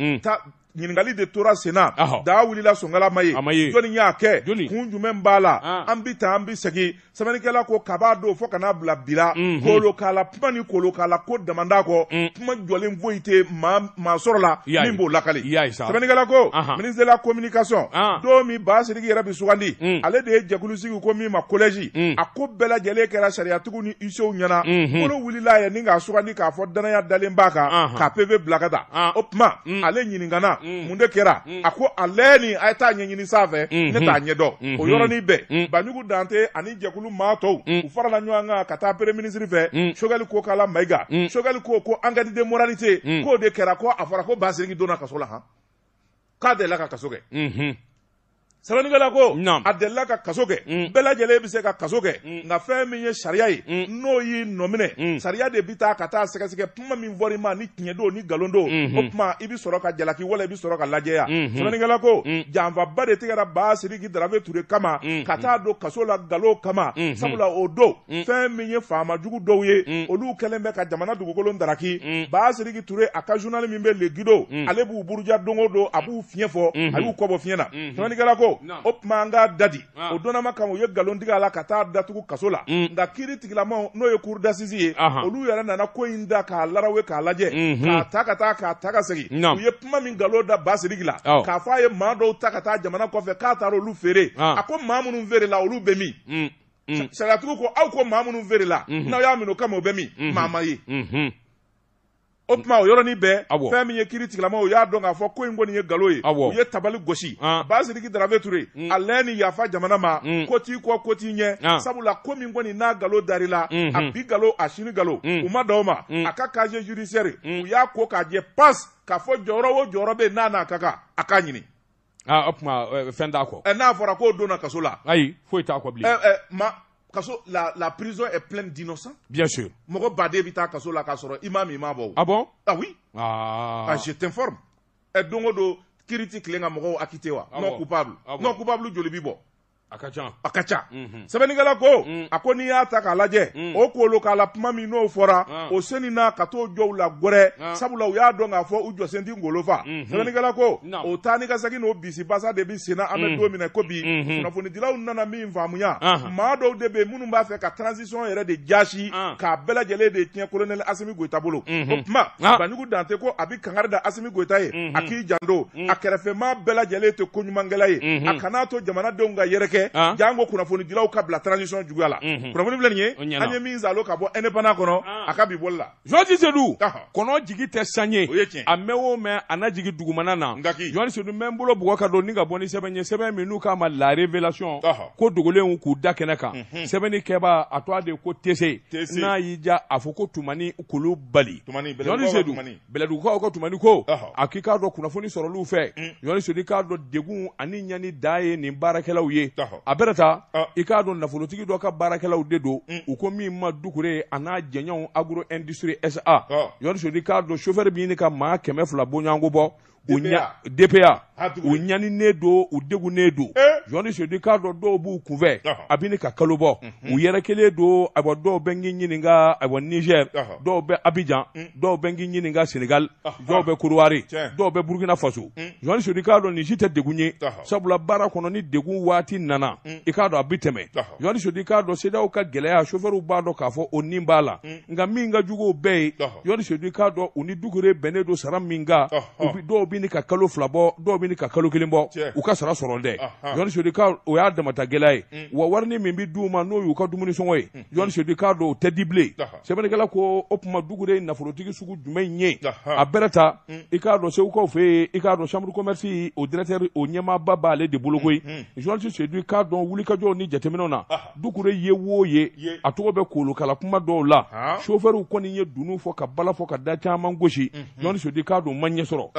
ɲiningali de tora senna daa wulila songala ma ye jɔni y'a kɛ kun jumɛn b'a la an bi ta an bi segi sɛbɛnnikɛla ko kab'a don fɔɔ kana bila bila kolokala kuma ni kolokala ko damanda kɔ kuma jɔlen foyi tɛ ma sɔrɔ la min b'o lakali sɛbɛnnikɛla ko ministre la communication ah. don min baa sidiki yɛrɛ bi sugandi mm. ale de ye jɛkulusigi ko min ma kolɛji mm. a ko bɛɛ lajɛlen kɛra sariyatigiw ni isew ɲɛna bolo mhm. wulila a ye ni k'a sugandi k'a fɔ danaya dalen b'a kan ka pepe bila ka ta ah. o tuma mm. ale ɲininkana mun de kɛra a ko ale ni a ye taa ɲɛɲini sanfɛ ne t'a mm. ɲɛdɔn o yɔrɔnin bɛɛ banjugu dante ani jɛkulu maa tɔw mm. u farala ɲɔgɔn kan ka taa pere minisiri fɛ mm. sogɛli ko k'ala mayiga sogɛli ko ko enquête de moralité k'o de kɛra ko a fɔra ko basiriki donna kaso la han k'a delila ka kaso kɛ mm-hmm. sɛbɛnnikɛla ko a delila ka kaso kɛ mm. bɛɛ lajɛlen bɛ se ka kaso kɛ mm. nka fɛn min ye sariya ye mm. n'o y'i nɔminɛ sariya de bi taa ka taa sɛgɛsɛgɛ kuma min fɔr'i ma ni tiɲɛ don ni nkalon don mm-hmm. o kuma i bi sɔrɔ ka jalaki wala i bi sɔrɔ ka lajɛya mm-hmm. sɛbɛnnikɛla ko janfaba de tigɛra baa darabe ture kama mm-hmm. ka taa don kaso la nkalon kama sabula o don fɛn min ye faama jugu dɔw ye olu kɛlen bɛ ka jamana dugukolo daraki baa siriki ture a ka zunali min bɛ legido ale b'u buruja don o don a b'u fiɲɛ fɔ a y'u kɔbɔ fiɲɛ na sɛbɛnnikɛla ko o o tuma an k'a dadi ah. o donnama kama u ye nkalon tigɛ a la ka taa datugu kaso la mm. nka kiiri tigilamaw n'o ye cour d'assise ye olu yɛrɛ nana ko in da oh. k'a larawe k'a lajɛ k'a ta ka taa k'a ta ka segin u ye kuma min nkalon da basiriki la k'a fɔ a ye maa dɔw ta ka taa jamana kɔfɛ k'a taara olu feere a ah. ko maa minnu la, olu bɛ min sariyatigiw ko aw ko maa minnu mhm. feerela n'aw y'a minɛ o kama o bɛ min mhm. maa ma ye mhm o tuma o yɔrɔnin bɛɛ fɛn min ye kiri tigilama o y'a dɔn k'a fɔ ko in kɔni ye nkalon ye u ye tabali gosi ah. basiriki darabe ture mm. a lɛ ni yafa jamana ma mm. ko t'i kɔ ko t'i ɲɛ ah. sabula ko min kɔni n'a nkalon dar'i la mm-hmm. a bi nkalon a sini nkalon mm. u ma dan o ma a ka casier judiciaire u y'a ko k'a jɛ pas k'a fɔ jɔyɔrɔ o jɔyɔrɔ bɛ yen n'a n'a ka kan a k'a ɲini. Ah, o tuma eh, fɛn t'a kɔ. Eh, n'a fɔra k'o donna kaso la. ayi foyi t'a kɔ bilen. Eh, ma la, prison est pleine d'innocents. Bien sûr. moro Badé Kaso la Kasoro, imam imam Ah bon Ah oui. Ah. ah je t'informe. Et do, critique lenga moro akitewa. Ah ah non coupable. Non coupable, Jolibibo. a ka ca a ka ca mhm. sɛbɛnnikɛla ko mhm. a ko n'i y'a ta k'a lajɛ mhm. o kunkolo k'a la kuma min n'o fɔra ah. o sɔnni na ka t'o jɔ u la gwɛrɛ ah. sabula u y'a dɔn k'a fɔ u jɔsen tɛ nkolo fa sɛbɛnnikɛla ko o taa ni ka segin n'o bisi basa de bi senna an bɛ don min na ko bi kunnafonidilaw nana min faamuya ah. maa dɔw de bɛ yen minnu b'a fɛ ka transition yɛrɛ de jaasi k'a bɛɛ lajɛlen de tiɲɛ colonel asimi goyita bolo o tuma banjugu dante ko a bɛ kangari da asimi goyita ye a k'i janto a kɛrɛfɛmaa bɛɛ lajɛlen tɛ koɲumankɛla ye a kan'a to jamanadenw ka yɛrɛkɛ kɛ jango dilaw ka bila transition juguya la kunnafoni filɛ nin ye an ye min salo ka bɔ indépendant kɔnɔ ah. a ka bi bɔli la jɔnsi sedu kɔnɔ jigi tɛ san ye a mɛn o mɛn a na jigi dugumana na jɔnni sedu n bɛ n bolo bɔgɔ ka don ni ka bɔ ni sɛbɛn ye sɛbɛn min n'u k'a ma la révélation ko dogolen k'u da kɛnɛ kan sɛbɛnni kɛba a tɔgɔ de ko tese n'a y'i ja a fɔ ko tumani kulu bali jɔnni sedu bɛlɛdugukaw ka tumani ko a k'i k'a dɔn kunnafoni sɔrɔliw fɛ jɔnni mm. sedu k'a dɔn degun ani ɲani da ye nin baarakɛlaw ye a bɛrɛ ta i k'a dɔn nafolotigi dɔ ka baarakɛlaw de don mm. u ko min ma dukure a n'a jɛɲɔgɔn agro industrie sa yɔrɔ sodi k'a dɔn chauffeur bɛ ɲini ka maa kɛmɛ fila boɲango bɔ DPA u ɲaninen ah, don u degunnen don eh? jɔnni sodika dɔ dɔw b'u kunfɛ a bɛ ne ka kalo bɔ mhm. u yɛrɛkelen don a dɔw bɛ n k'i ɲininka a Niger dɔw bɛ Abidjan mm. dɔw bɛ n k'i ɲininka Sénégal dɔw bɛ Kodiwari dɔw bɛ Burkina Faso mm. jɔnni sodika dɔ nin si tɛ degun ye sabula baara kɔnɔ ni degun waati nana mm. i k'a dɔn a bɛ tɛmɛ jɔnni sodika dɔ CEDEAO ka gɛlɛya chauffeurs b'a dɔn k'a fɔ o ni b'a la nka min ka jugu o bɛɛ ye jɔnni sodika dɔ u ni Dukure bɛnnen don sara min kan dɔw bɛ ka kalo fila bɔ dɔw bɛ ka kalo kelen bɔ u ka sara sɔrɔ dɛ jɔnni sodika o y'a damata gɛlɛya ye mm. wa warini min bɛ di ma n'o y'u ka dumunisɔngɔ ye jɔnni mm. sodika don o tɛ di bilen sɛbɛnnikɛla ko o tuma dugu de ye nafolotigi sugu jumɛn ye a bɛrɛ ta mm. i k'a dɔn segukaw fɛ yen i k'a dɔn chambre commerce o directeur o ɲɛmaaba b'ale de bolo koyi jɔnni sodu k'a dɔn wulikajɔw ni jateminɛw na dukure ye wo ye a tɔgɔ bɛ kolokala kuma dɔw la chauffeurs kɔni ye dunun fɔ ka bala fɔ ka da caman gosi jɔnni sodi k'a dɔn ma ɲɛ sɔrɔ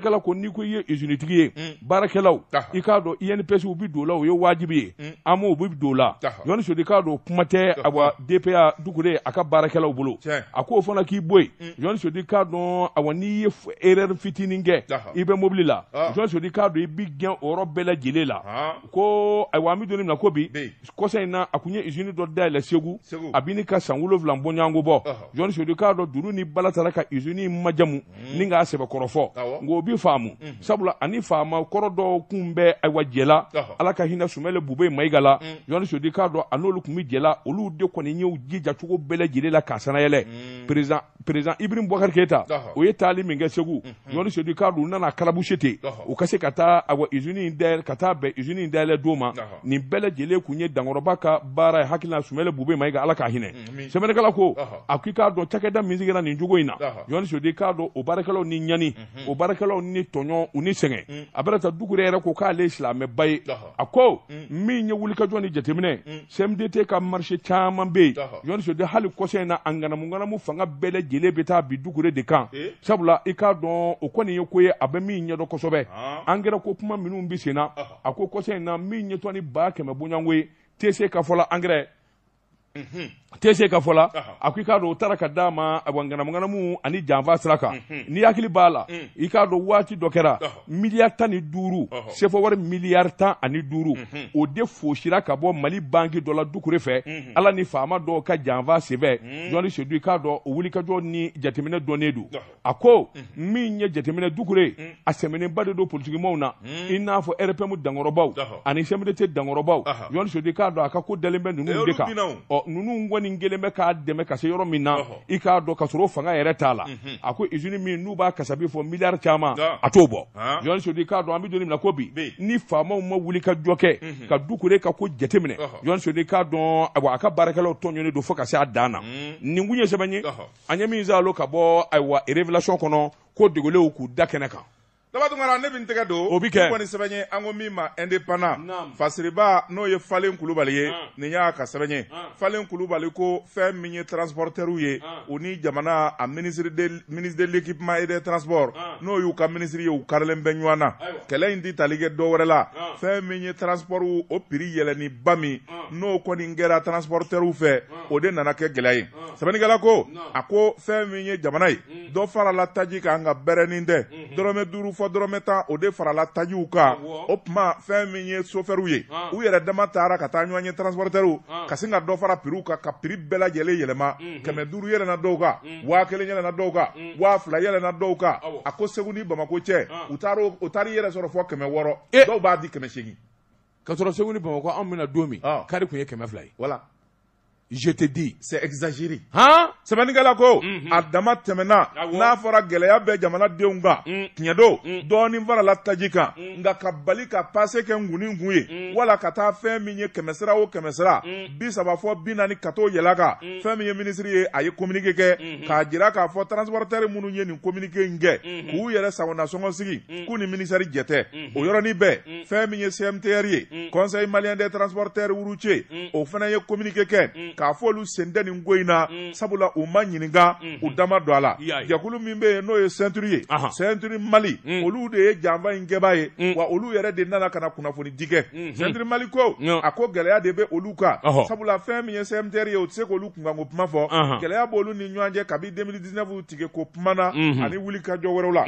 sɛnɛkɛla ko n'i ko i ye usinitigi ye mm. baarakɛlaw i k'a dɔn inps u bɛ don o la o ye waajibi ye mm. an u bɛ don o la ɲɔni sodi k'a dɔn kuma tɛ a wa dpa dugure a ka baarakɛlaw bolo a k'o fana k'i bɔ yen mm. ɲɔni sodi k'a dɔn a n'i ye erreur fitinin kɛ i bɛ mobili la ɲɔni ah. sodi k'a dɔn i bɛ gɛn o yɔrɔ bɛɛ lajɛlen la ah. ko ayiwa an bɛ don min na ko bi kɔsa in na a tun ye usine dɔ dayɛlɛ segu a bɛ ne ka san wolonwula bɔɲɔgɔnko bɔ ɲɔni sodi k'a dɔn juru ni bala taara ka usine majamu ni k'a sɛbɛkɔrɔ fɔ bi faamu mhm. sabula ani faama kɔrɔ dɔw kun bɛ ayiwa jɛla ala ka hinɛ sumɛlɛ bube mayiga la mhm. yɔni sodi k'a dɔn a n'olu kun bi jɛla olu de kɔni y'u jija cogo bɛɛ lajɛlen la k'a sanayɛlɛ mhm. président président Ibrahim Boubacar Keita o ye taali min kɛ Segu Ɲɔli Sedu k'a don u nana kalabusi ten u ka se ka taa awɔ usine in dayɛlɛ ka taa bɛn usine in dayɛlɛ don ma nin bɛɛ lajɛlen kun ye Dankɔrɔba ka baara ye hakilina Sumɛlɛ Bube Mayiga Ala k'a hinɛ sɛbɛnnikɛla ko a k'i k'a dɔn cakɛda min sigira nin cogo in na Ɲɔli Sedu k'a dɔn o baarakɛlaw ni ɲani o baarakɛlaw ni tɔɲɔn u ni sɛgɛn mm. Abarata Dukure yɛrɛ ko k'ale ye silamɛba ye a ko mm. min ye wulikajɔ ni jateminɛ mm. CMDT ka marché caman bɛ yen Ɲɔli Sedu hali kɔsan in na a ŋanamu ŋanamu fanga fanga bɛɛ lajɛlen bɛ taa bi dukure de kan eh? sabula i k'a dɔn o kɔni ye ko ye a bɛ min ɲɛdɔn kosɛbɛ ah. angɛrɛ ko kuma minnu bɛ sen na ah. a ko kɔsɛbɛ in na min ɲɛtɔ ni ba kɛmɛ bonyanko ye tɛ se ka fɔ angɛrɛ Mhm. te se ka fɔ la a ko i k'a dɔn o taara ka d'a ma wanganamu ani janfa sira kan mhm. n'i hakili b'a la mhm. i k'a dɔn waati dɔ kɛra miliyari tan ni duuru sefo wari miliyari tan ani duuru o de fosira ka bɔ mali banki dɔ la dukure fɛ ala ni faama dɔw ka janfa senfɛ jɔnni sedu i k'a dɔn o wulikajɔ ni jateminɛ dɔnnen don a ko min ye jateminɛ dukure a sɛmɛnenba de don politikimaw na i n'a fɔ rpm dankɔrɔbaw ani cmdt dankɔrɔbaw jɔnni sedu i k'a dɔn a ka ko dalen bɛ ninnu de kan ɔ ninnu kɔni kelen bɛ k'a dɛmɛ ka se yɔrɔ min na i k'a dɔn ka sɔrɔ o fanga yɛrɛ t'a la a ko izini min n'u b'a kasabi fɔ miliyari caman a t'o bɔ jɔn sodi k'a dɔn an bɛ don min na ko bi ni faamaw ma wuli ka jɔ kɛ ka dukure ka ko jateminɛ jɔn sodi k'a dɔn ayiwa a ka baarakɛlaw tɔnjɔnnen don fo ka se a dan na mm. nin kun ye sɛbɛn ye an ye min zalo ka bɔ ayiwa révélation kɔnɔ ko dogolenw k'u da kɛnɛ kan. laban tun kana ne bɛ n tɛgɛ don o bɛ kɛ n kɔni sɛbɛn ye an ko min ma indépendant fasiriba n'o ye falen kulubali ye nin y'a ka sɛbɛn ye falen ah. kulubali ko fɛn min ye transporteurs ye u ni jamana a ministre de ministre de l'équipement et des transports ah. n'o y'u ka ministre ye u karilen bɛ ɲɔgɔn na kɛlɛ in ti tali kɛ dɔ wɛrɛ la ah. fɛn min ye transport o prix yɛlɛnniba min n'o kɔni kɛra transporteurs fɛ o de nana kɛ gɛlɛya ye sɛbɛnnikɛla ko a ko fɛn min ye jamana ye mm. dɔ farala taji kan nka bɛrɛnin tɛ mhm. dɔrɔmɛ duuru fɔ dɔrɔmɛ tan o de farala tajiw kan o tuma fɛn min ye sofɛriw ye u yɛrɛ dama taara ka taa ɲɔgɔn ye transportɛriw ka sin ka dɔ fara piriw kan ka piri bɛɛ lajɛlen yɛlɛma kɛmɛ duuru yɛlɛna dɔw kan waa kelen yɛlɛna dɔw kan waa fila yɛlɛna dɔw kan a ko segu ni bamakɔ cɛ u taara u taara i yɛrɛ sɔrɔ fɔ kɛmɛ wɔɔrɔ e. dɔw b'a di kɛmɛ seegin ka sɔrɔ segu ni bamakɔ anw bɛna don min kari tun ye kɛmɛ fila ye wala je te dis c'est exagéré han sɛbɛnnikɛla ko mhm. a dama tɛmɛna ah, n'a fɔra gɛlɛya bɛɛ jamanadenw kan mm. tiɲɛ do mm. dɔɔnin farala taji kan mm. nka ka bali ka pase kɛ nkuni kun ye wala ka taa fɛn min ye kɛmɛsira o kɛmɛsira bi saba fɔ bi naani ka t'o yɛlɛ kan fɛn min ye minisiri ye a ye kominike kɛ mm-hmm. k'a jira k'a fɔ transportɛri minnu ye nin kominike in kɛ mm-hmm. k'u yɛrɛ sagona sɔngɔsigi k'u ni minisɛri jɛ tɛ mm-hmm. o yɔrɔnin bɛɛ fɛn min ye cmtr ye conseil malien des transporteurs urucé o fana ye kominike kɛ k'a fɔ olu sen tɛ nin ko in na mm. sabula u ma ɲininka u mm-hmm. dama don a la jɛkulu min bɛ yen n'o ye sɛntiri ye sɛntiri mali mm. olu de ye janfa in kɛbaa ye mm. wa olu yɛrɛ de nana ka na kunnafoni di kɛ sɛntiri mm-hmm. mali ko a ko gɛlɛya de bɛ olu kan sabula fɛn min ye sɛmtɛri ye u tɛ se k'olu kunkanko kuma fɔ gɛlɛya b'olu ni ɲɔgɔn cɛ kabi 2019 tigɛ ko kuma na mm-hmm. ani wuli wɛrɛw la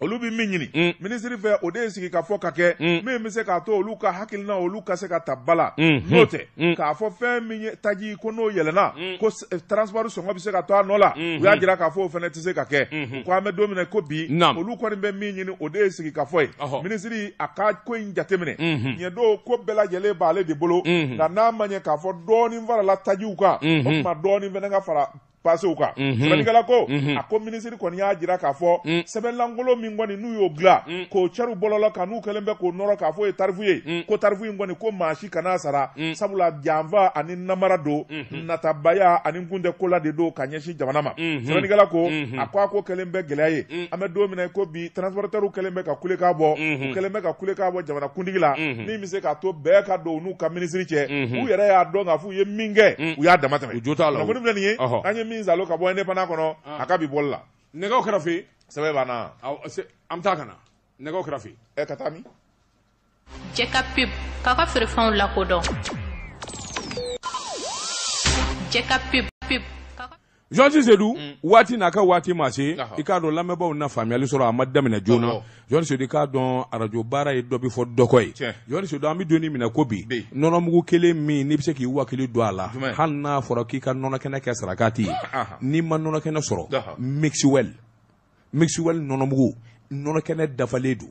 olu bi min ɲini mm. minisiri fɛ o de ye sigikafɔ ka kɛ mm. min be se k'a to olu ka hakilina olu ka se ka ta bala mm. Mm-hmm. n'o tɛ mm. k'a fɔ fɛn min ye taji ko n'o yɛlɛna mm. ko eh, transport sɔngɔ be se ka to a nɔ la mm. Mm-hmm. u y'a jira k'a fɔ o fɛnɛ tɛ se ka kɛ mm -hmm. ko an be don minɛ ko bi olu kɔni bɛ min ɲini o de ye sigikafɔ ye uh minisiri a ka ko ɲi jateminɛ mm -hmm. ɲɛ ko bɛɛ lajɛlen b'ale de bolo nka mm -hmm. n'a ma ɲɛ k'a fɔ dɔɔni farala tajiw kan o tuma dɔɔni fɛnɛ ka fara pasew mhm. kan sɛbɛnnikɛla ko mhm. a ko minisiri kɔni y'a jira k'a fɔ sɛbɛnlankolo min kɔni n'u y'o dilan k'o cɛriw bɔlɔlɔ kan n'u kɛlen bɛ k'o nɔrɔ k'a fɔ ye tarifu ye ko tarifu in kɔni ko maa si kana sara mm. sabula janfa ani namara don mhm. natabaya ani kuntɛ kola de don ka ɲɛsin jamana ma sɛbɛnnikɛla ko a ko a ko kɛlen bɛ gɛlɛya ye mm. an bɛ don min na ko bi transporteurs kɛlen bɛ ka kulekan bɔ u kɛlen bɛ ka kulekan bɔ jamana kuntigi la min bɛ se k'a to bɛɛ ka don n'u ka minisiri cɛ u yɛrɛ y'a dɔn k'a fɔ u ye min kɛ mm. u y'a dama tɛmɛ kunnafoni filɛ nin ye an ye min salo ka a ka bi bɔli la nɛgɛw kɛrɛfɛ sɛbɛn b'an na an bɛ taa ka na nɛgɛw kɛrɛfɛ ɛ ka taa min jɛka pep jɔnsi sedu waati n'a ka waati ma se i k'a dɔn lamɛnbaaw na faamuyali sɔrɔ a ma daminɛ joona jɔnni sedu i k'a dɔn arajo baara ye dɔ bɛ fɔ dɔkɔ ye jɔnni sedu an bi don min na ko bi nɔnɔmugu kelen min n'i bi se k'i wakili don a la hali n'a fɔra k'i ka nɔnɔkɛnɛ kɛ sarakati ye n'i ma nɔnɔkɛnɛ sɔrɔ mixwell mixwell nɔnɔmugu nɔnɔkɛnɛ dafalen don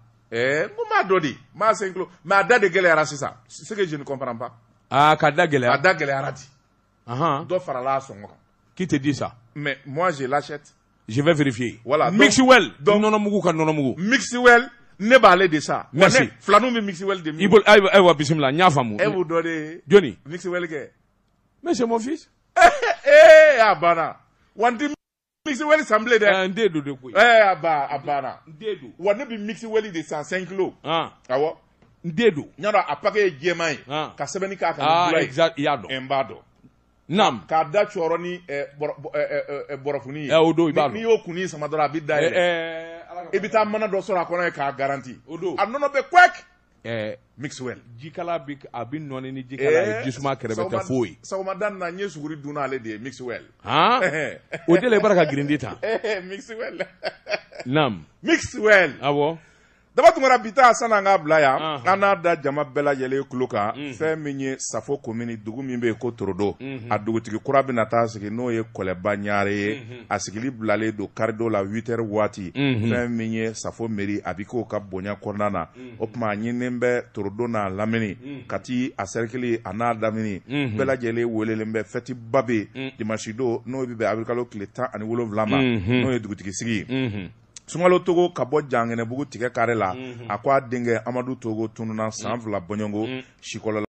Eh, ma dɔ m'a c'est ma ma a da de c'est ça. c'est que je ne comprends pas. Ah, k'a da gɛlɛya. galera da Aha. Doit faire la qui te dit ça. mais moi je l'achète. je vais vérifier. voilà donc mixwell. donc non ka Mix mixwell ne b'ale de ça. merci Flanou me mix mixwell de min. i bolo ayiwa ayiwa bisimila n y'a faamu. e eh, b'o dɔ mixwell mais c'est mon fils. Eh eh eh, wa mixi wɛli san bilen dɛ. Eh? Eh, n den don de koyi. Eh, ɛɛ ah. a ba a banna. n den don. wa de san cinq kilo. awɔ. n den don. n y'a dɔn a pake ye jɛman ye. ka sɛbɛnni k'a kan ni wula ye. aa i y'a dɔn. n b'a dɔn. naam. k'a da cɔrɔ ni bɔrɔfuni ye. ɛ o don i b'a dɔn. n'i y'o kunni sama dɔrɔn a bɛ da yɛlɛ. i bɛ taa mana dɔ sɔrɔ a kɔnɔ ye k'a garanti. o don. a nɔnɔ bɛ kwɛk. eh, Mixwell. Jikala bi a bi nɔɔni ni jikala ye jisuma kɛrɛfɛ tɛ foyi Sɔgɔmada in na n ye suguri dun n'ale de ye Mixwell. Han o de la i b'a dɔn ka girindi ta. Mixwell. Naam. Mixwell. Awɔ. dabatumara bi ta san'an k'a bila yan an n'a da jama bɛɛ lajɛlen tulo kan mhm. fɛn min ye safo komini dugu min bɛ yen ko torodo mhm. a dugutigi kura bɛna taa sigi n'o ye kɔlɛba ɲare ye mhm. a sigili bilalen don karido la 8h waati fɛn min ye safo mairie a bɛ k'o ka bonya kɔnɔna na o tuma a ɲininen bɛ torodo n'a lamini ka t'i a sɛrikili a n'a lamini bɛɛ lajɛlen welelen bɛ fɛtiba bɛ yen dimansi don n'o bɛ bɛn awurikalo tile tan ani wolonwula ma n'o ye dugutigisigi ye. sunkalo togo ka bɔ jankɛnɛbugu tigɛ kari la a ko a denkɛ amadu togo tununa san mm. fila bɔɲɔgo mm. sikɔlɔ